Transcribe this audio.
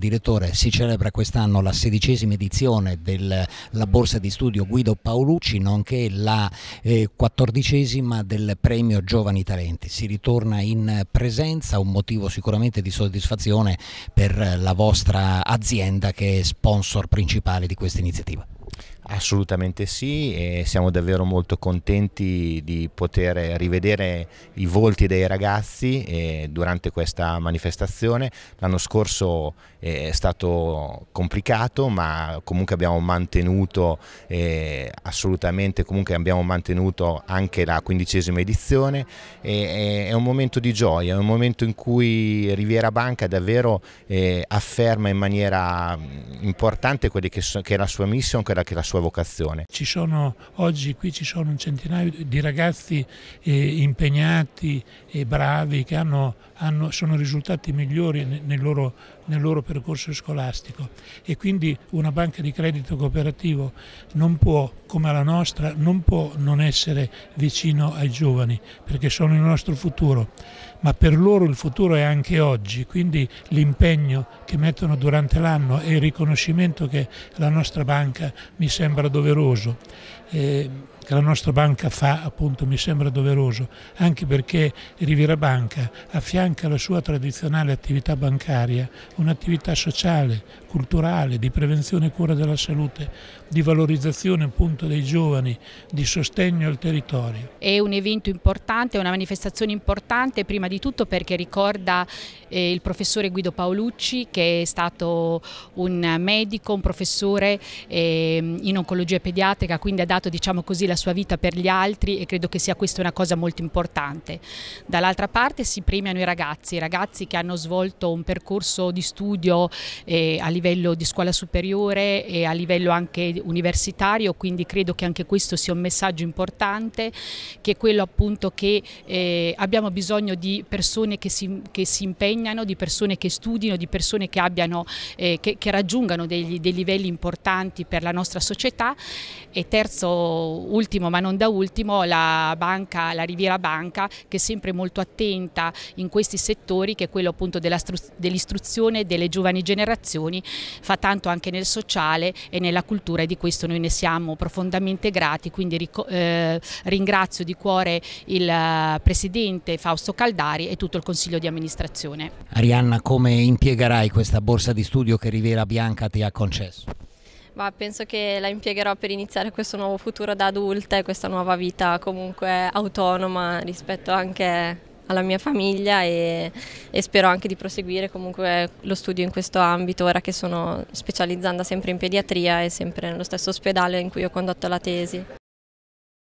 Direttore, si celebra quest'anno la sedicesima edizione della borsa di studio Guido Paolucci, nonché la eh, quattordicesima eh, del premio Giovani Talenti. Si ritorna in presenza, un motivo sicuramente di soddisfazione per la vostra azienda che è sponsor principale di questa iniziativa. Assolutamente sì e siamo davvero molto contenti di poter rivedere i volti dei ragazzi eh, durante questa manifestazione. L'anno scorso eh, è stato complicato ma comunque abbiamo mantenuto eh, assolutamente comunque abbiamo mantenuto anche la quindicesima edizione e è un momento di gioia, è un momento in cui Riviera Banca davvero afferma in maniera mm, importante quella che, è la sua missione, quella che è la sua sua vocazione. Ci sono, oggi qui ci sono un centinaio di ragazzi eh, impegnati e bravi che hanno, hanno, sono risultati migliori nel loro, nel loro percorso scolastico e quindi una banca di credito cooperativo non può, come la nostra, non può non essere vicino ai giovani perché sono il nostro futuro, ma per loro il futuro è anche oggi, quindi l'impegno che mettono durante l'anno e il riconoscimento che la nostra banca mi sembra sembra doveroso, eh, che la nostra banca fa appunto mi sembra doveroso, anche perché Riviera Banca affianca alla sua tradizionale attività bancaria un'attività sociale, culturale, di prevenzione e cura della salute, di valorizzazione appunto dei giovani, di sostegno al territorio. È un evento importante, una manifestazione importante prima di tutto perché ricorda eh, il professore Guido Paolucci che è stato un medico, un professore eh, in oncologia pediatrica, quindi ha dato diciamo così, la sua vita per gli altri e credo che sia questa una cosa molto importante. Dall'altra parte si premiano i ragazzi, i ragazzi che hanno svolto un percorso di studio eh, a livello di scuola superiore e a livello anche universitario, quindi credo che anche questo sia un messaggio importante, che è quello appunto che eh, abbiamo bisogno di persone che si, che si, impegnano, di persone che studino, di persone che, abbiano, eh, che, che raggiungano degli, dei livelli importanti per la nostra società società e terzo, ultimo ma non da ultimo, la, banca, la Riviera Banca che è sempre molto attenta in questi settori che è quello appunto dell'istruzione delle giovani generazioni, fa tanto anche nel sociale e nella cultura e di questo noi ne siamo profondamente grati, quindi eh, ringrazio di cuore il eh, Presidente Fausto Caldari e tutto il Consiglio di amministrazione. Arianna, come impiegherai questa borsa di studio che Riviera Bianca ti ha concesso? ma penso che la impiegherò per iniziare questo nuovo futuro da adulta e questa nuova vita comunque autonoma rispetto anche alla mia famiglia e, e, spero anche di proseguire comunque lo studio in questo ambito ora che sono specializzando sempre in pediatria e sempre nello stesso ospedale in cui ho condotto la tesi.